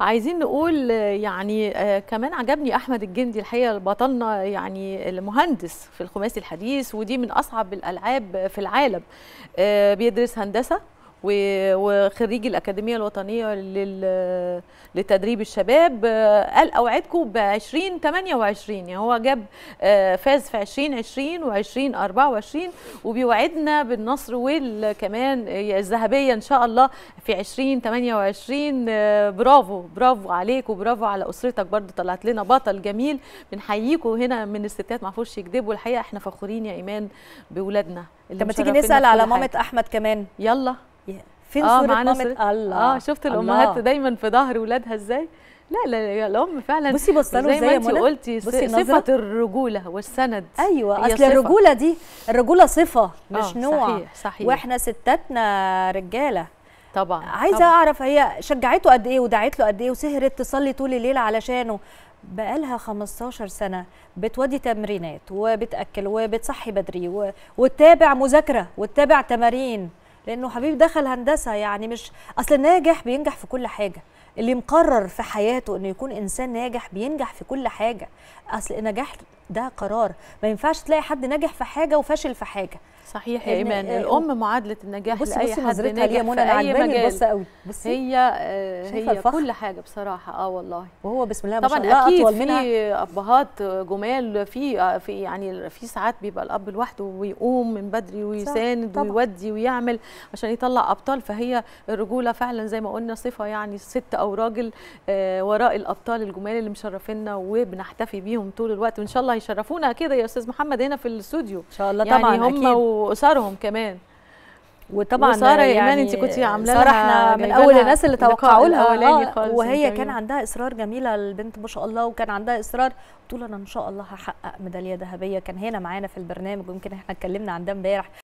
عايزين نقول يعني آه، كمان عجبني احمد الجندي الحقيقه بطلنا يعني المهندس في الخماسي الحديث ودي من اصعب الالعاب في العالم آه، بيدرس هندسه وخريج الأكاديمية الوطنية لتدريب الشباب آه، قال أوعدكم ب 2028 يعني هو جاب آه، فاز في 2020 و 2024 وبيوعدنا بالنصر والكمان الذهبية إن شاء الله في 2028 آه، برافو برافو عليك وبرافو على أسرتك برضه طلعت لنا بطل جميل بنحييكم هنا من الستات ما عرفوش يكذبوا الحقيقة احنا فخورين يا إيمان باولادنا طب ما تيجي نسأل على مامة أحمد كمان يلا فين آه صوره صورة... الله اه شفت الامهات دايما في ظهر ولادها ازاي لا لا يا الام فعلا بصي بصلوا زي ما انت قلتي بصي صفه الرجوله والسند ايوه اصل صفة. الرجوله دي الرجوله صفه آه، مش آه نوع صحيح صحيح واحنا ستاتنا رجاله طبعا عايزه طبعًا. اعرف هي شجعته قد ايه ودعت له قد ايه وسهرت تصلي طول الليل علشانه بقالها 15 سنه بتودي تمرينات وبتاكل وبتصحي بدري وتتابع مذاكره وتتابع تمارين لانه حبيب دخل هندسه يعني مش اصل الناجح بينجح في كل حاجه اللي مقرر في حياته انه يكون انسان ناجح بينجح في كل حاجه اصل النجاح ده قرار ما ينفعش تلاقي حد ناجح في حاجه وفاشل في حاجه صحيح يا ايمان إيه الام معادله النجاح بصي لاي بصي حد ناجح يا منى اي مجال بص قوي بصي هي آه، هي الفخر. كل حاجه بصراحه اه والله وهو بسم الله ما شاء الله اكيد اطول في ابهات جمال في آه، في يعني في ساعات بيبقى الاب لوحده ويقوم من بدري ويساند طبعا. ويودي ويعمل عشان يطلع ابطال فهي الرجوله فعلا زي ما قلنا صفه يعني الست او او راجل آه، وراء الابطال الجمال اللي مشرفينا وبنحتفي بيهم طول الوقت وان شاء الله هيشرفونا كده يا استاذ محمد هنا في الاستوديو ان شاء الله يعني طبعا هم واسرهم كمان وطبعا ساره يعني ايمان انت كنت عامله ساره احنا من اول الناس اللي توقعوا لها آه، وهي كان عندها اصرار جميله البنت ما شاء الله وكان عندها اصرار طول انا ان شاء الله هحقق ميداليه ذهبيه كان هنا معانا في البرنامج ويمكن احنا اتكلمنا عن ده امبارح